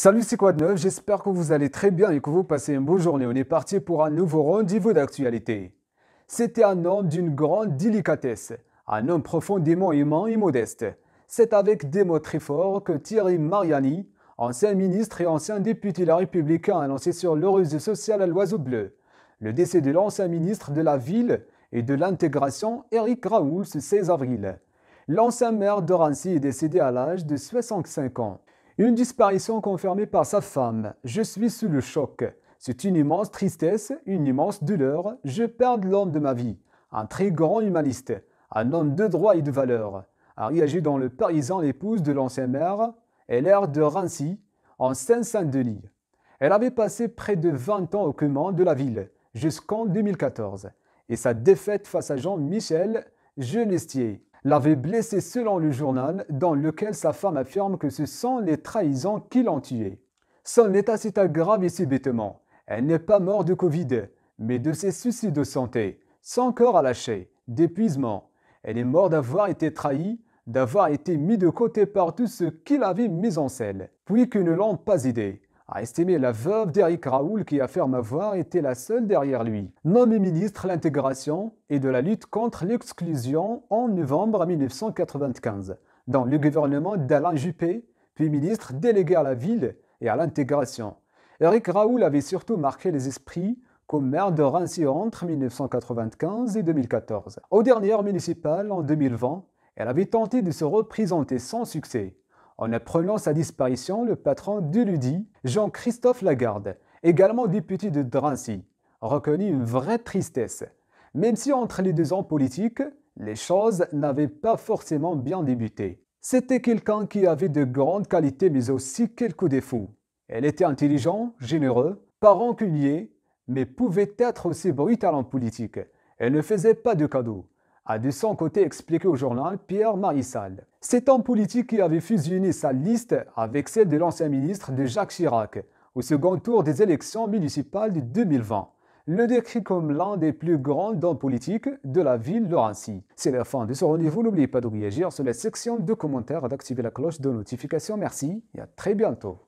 Salut, c'est quoi de neuf J'espère que vous allez très bien et que vous passez une bonne journée. On est parti pour un nouveau rendez-vous d'actualité. C'était un homme d'une grande délicatesse, un homme profondément aimant et modeste. C'est avec des mots très forts que Thierry Mariani, ancien ministre et ancien député la républicain, a lancé sur le sociale social à l'oiseau bleu. Le décès de l'ancien ministre de la Ville et de l'intégration, Eric Raoul, ce 16 avril. L'ancien maire de Rancy est décédé à l'âge de 65 ans. Une disparition confirmée par sa femme. Je suis sous le choc. C'est une immense tristesse, une immense douleur. Je perds l'homme de ma vie. Un très grand humaniste. Un homme de droit et de valeur. A réagi dans le Parisan l'épouse de l'ancien maire, l'air de Rancy, en Seine-Saint-Denis. Elle avait passé près de 20 ans au commandes de la ville, jusqu'en 2014. Et sa défaite face à Jean-Michel Genestier l'avait blessé selon le journal dans lequel sa femme affirme que ce sont les trahisons qui l'ont tué. Son état s'est aggravé subitement. Elle n'est pas morte de Covid, mais de ses soucis de santé, sans corps à lâcher, d'épuisement. Elle est morte d'avoir été trahie, d'avoir été mise de côté par tout ce qu'il avait mis en scène, puis que ne l'ont pas idée a estimé la veuve d'Éric Raoul qui affirme avoir été la seule derrière lui. Nommé ministre de l'intégration et de la lutte contre l'exclusion en novembre 1995, dans le gouvernement d'Alain Juppé, puis ministre délégué à la ville et à l'intégration. Éric Raoul avait surtout marqué les esprits comme maire de Rancy entre 1995 et 2014. Aux dernières municipales en 2020, elle avait tenté de se représenter sans succès. En apprenant sa disparition, le patron l'UDI, Jean-Christophe Lagarde, également député de Drancy, reconnut une vraie tristesse, même si entre les deux hommes politiques, les choses n'avaient pas forcément bien débuté. C'était quelqu'un qui avait de grandes qualités mais aussi quelques défauts. Elle était intelligente, généreuse, pas rancunier, mais pouvait être aussi brutale en politique. Elle ne faisait pas de cadeaux, a de son côté expliqué au journal Pierre Marissal. Cet homme politique qui avait fusionné sa liste avec celle de l'ancien ministre de Jacques Chirac au second tour des élections municipales de 2020 le décrit comme l'un des plus grands dons politiques de la ville de Rancy. C'est la fin de ce rendez-vous. N'oubliez pas de réagir sur la section de commentaires et d'activer la cloche de notification. Merci et à très bientôt.